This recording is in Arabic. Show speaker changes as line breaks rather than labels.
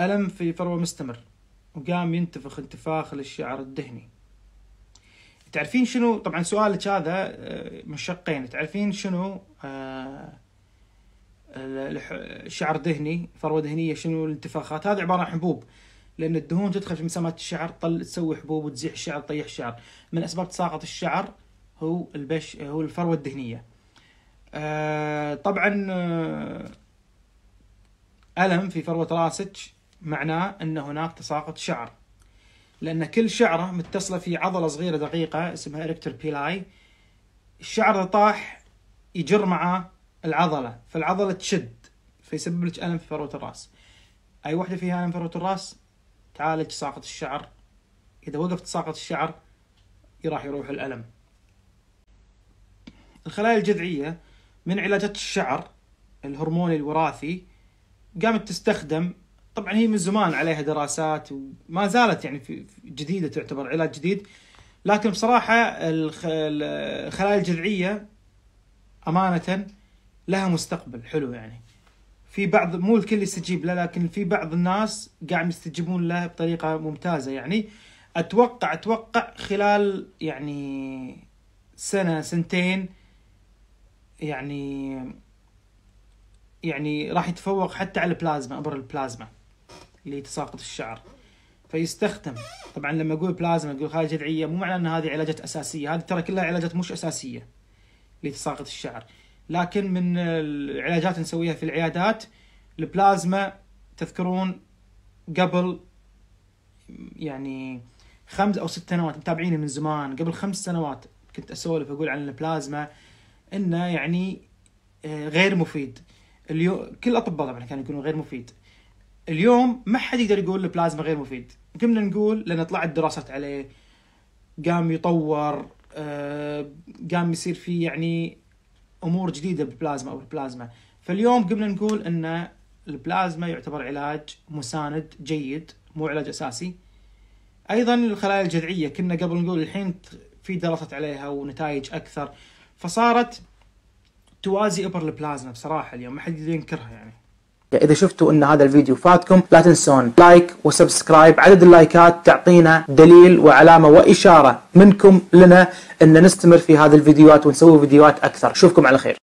ألم في فروة مستمر وقام ينتفخ انتفاخ للشعر الدهني تعرفين شنو طبعا سؤالك هذا آه، من شقين تعرفين شنو آه، شعر دهني فروة دهنية شنو الانتفاخات هذا عبارة عن حبوب لأن الدهون تدخل في مسامات الشعر طل تسوي حبوب وتزيح الشعر تطيح الشعر من أسباب تساقط الشعر هو البش هو الفروة الدهنية آه، طبعا ألم في فروة راسك معناه أن هناك تساقط شعر لأن كل شعرة متصلة في عضلة صغيرة دقيقة اسمها إركتر بيلاي الشعر اذا طاح يجر معاه العضلة فالعضلة تشد فيسبب لك ألم في فروة الرأس أي وحدة فيها ألم في فروة الرأس تعالج تساقط الشعر إذا وقف تساقط الشعر راح يروح الألم الخلايا الجذعية من علاجات الشعر الهرموني الوراثي قامت تستخدم طبعا هي من زمان عليها دراسات وما زالت يعني في جديده تعتبر علاج جديد لكن بصراحه الخلايا الجذعيه امانه لها مستقبل حلو يعني في بعض مو الكل يستجيب له لكن في بعض الناس قاعد يستجيبون له بطريقه ممتازه يعني اتوقع اتوقع خلال يعني سنه سنتين يعني يعني راح يتفوق حتى على البلازما ابر البلازما لتساقط الشعر فيستخدم طبعا لما اقول بلازما اقول خلايا جذعيه مو معناه ان هذه علاجات اساسيه هذه ترى كلها علاجات مش اساسيه لتساقط الشعر لكن من العلاجات نسويها في العيادات البلازما تذكرون قبل يعني خمس او ست سنوات متابعيني من زمان قبل خمس سنوات كنت اسولف اقول عن البلازما انه يعني آه، غير مفيد اليوم كل الاطباء طبعا كانوا يقولون غير مفيد اليوم ما حد يقدر يقول البلازما غير مفيد قمنا نقول لان طلعت دراسات عليه قام يطور آه، قام يصير فيه يعني امور جديده بالبلازما او البلازما فاليوم قمنا نقول ان البلازما يعتبر علاج مساند جيد مو علاج اساسي ايضا الخلايا الجذعيه كنا قبل نقول الحين في دراسات عليها ونتائج اكثر فصارت توازي ابر البلازما بصراحه اليوم ما حد يقدر ينكرها يعني يعني إذا شفتوا أن هذا الفيديو فاتكم لا تنسون لايك وسبسكرايب عدد اللايكات تعطينا دليل وعلامة وإشارة منكم لنا أن نستمر في هذه الفيديوهات ونسوي فيديوهات أكثر أشوفكم على خير